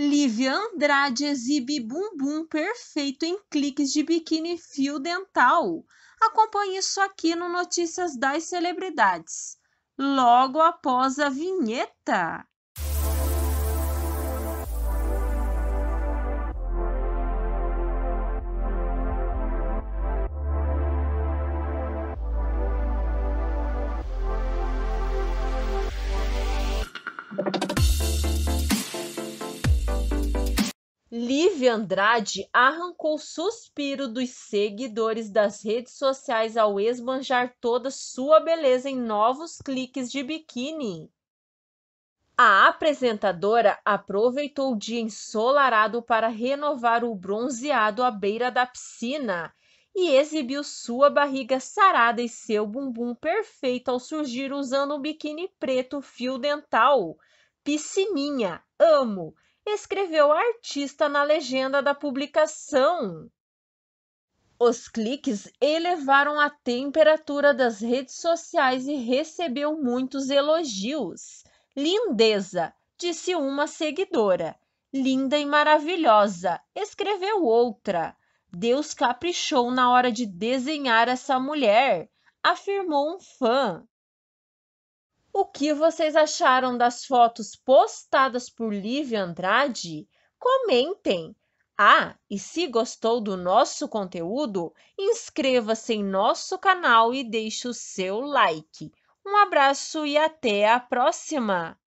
Lívia Andrade exibe bumbum perfeito em cliques de biquíni fio dental. Acompanhe isso aqui no Notícias das Celebridades, logo após a vinheta. Lívia Andrade arrancou suspiro dos seguidores das redes sociais ao esbanjar toda sua beleza em novos cliques de biquíni. A apresentadora aproveitou o dia ensolarado para renovar o bronzeado à beira da piscina e exibiu sua barriga sarada e seu bumbum perfeito ao surgir usando um biquíni preto fio dental. Piscininha, amo! escreveu a artista na legenda da publicação. Os cliques elevaram a temperatura das redes sociais e recebeu muitos elogios. Lindeza, disse uma seguidora. Linda e maravilhosa, escreveu outra. Deus caprichou na hora de desenhar essa mulher, afirmou um fã que vocês acharam das fotos postadas por Lívia Andrade? Comentem! Ah, e se gostou do nosso conteúdo, inscreva-se em nosso canal e deixe o seu like. Um abraço e até a próxima!